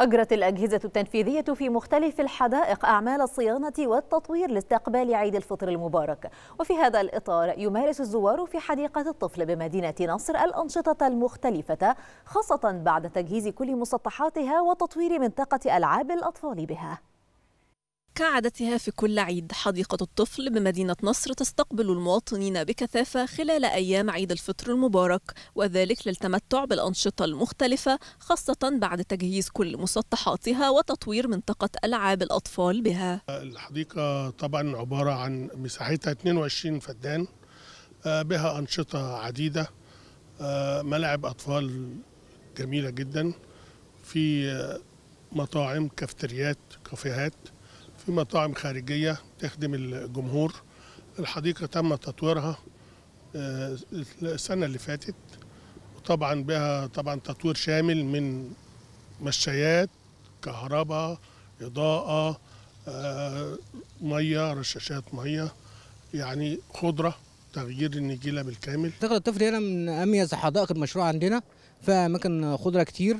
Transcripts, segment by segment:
أجرت الأجهزة التنفيذية في مختلف الحدائق أعمال الصيانة والتطوير لاستقبال عيد الفطر المبارك وفي هذا الإطار يمارس الزوار في حديقة الطفل بمدينة نصر الأنشطة المختلفة خاصة بعد تجهيز كل مسطحاتها وتطوير منطقة ألعاب الأطفال بها كعادتها في كل عيد حديقة الطفل بمدينة نصر تستقبل المواطنين بكثافة خلال أيام عيد الفطر المبارك وذلك للتمتع بالأنشطة المختلفة خاصة بعد تجهيز كل مسطحاتها وتطوير منطقة ألعاب الأطفال بها الحديقة طبعا عبارة عن مساحتها 22 فدان آه، بها أنشطة عديدة آه، ملاعب أطفال جميلة جدا في آه، مطاعم كافتريات كافيهات في مطاعم خارجية تخدم الجمهور الحديقة تم تطويرها آه، السنة اللي فاتت وطبعا بها طبعا تطوير شامل من مشايات كهرباء إضاءة آه، مية رشاشات مية يعني خضرة تغيير النجيلة بالكامل. حديقة الطفل هنا من أميز حدائق المشروع عندنا فيها أماكن خضرة كتير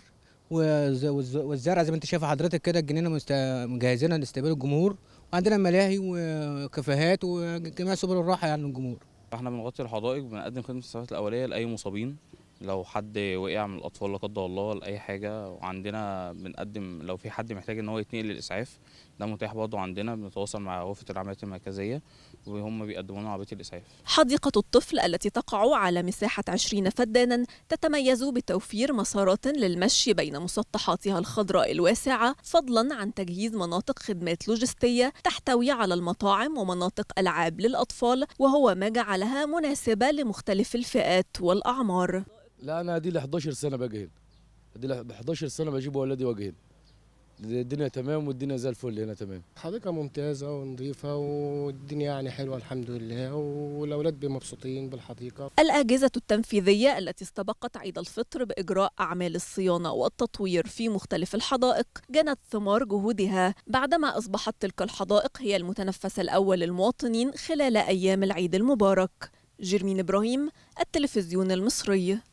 والزرع زي ما انت شايف حضرتك كده الجنينه مجهزينها لاستقبال الجمهور وعندنا ملاهي وكافيهات وجميع سبل الراحه يعني للجمهور احنا بنغطي الحدائق وبنقدم خدمه الاسعافات الاوليه لاي مصابين لو حد وقع من الاطفال لا قدر الله ولا اي حاجه وعندنا بنقدم لو في حد محتاج ان هو يتنقل للاسعاف ده متاح برضه عندنا بنتواصل مع غرفه العمليات المركزيه وهم بيقدموا لنا عربيه الاسعاف. حديقه الطفل التي تقع على مساحه 20 فدانا تتميز بتوفير مسارات للمشي بين مسطحاتها الخضراء الواسعه فضلا عن تجهيز مناطق خدمات لوجستيه تحتوي على المطاعم ومناطق العاب للاطفال وهو ما جعلها مناسبه لمختلف الفئات والاعمار. لا انا دي لي 11 سنه باجي هنا دي لي 11 سنه بجيب ولادي واجي هنا الدنيا تمام والدنيا زي الفل هنا تمام حديقة ممتازة ونظيفة والدنيا يعني حلوة الحمد لله والأولاد مبسوطين بالحديقة الأجهزة التنفيذية التي استبقت عيد الفطر بإجراء أعمال الصيانة والتطوير في مختلف الحدائق جنت ثمار جهودها بعدما أصبحت تلك الحدائق هي المتنفس الأول للمواطنين خلال أيام العيد المبارك جيرمين إبراهيم التلفزيون المصري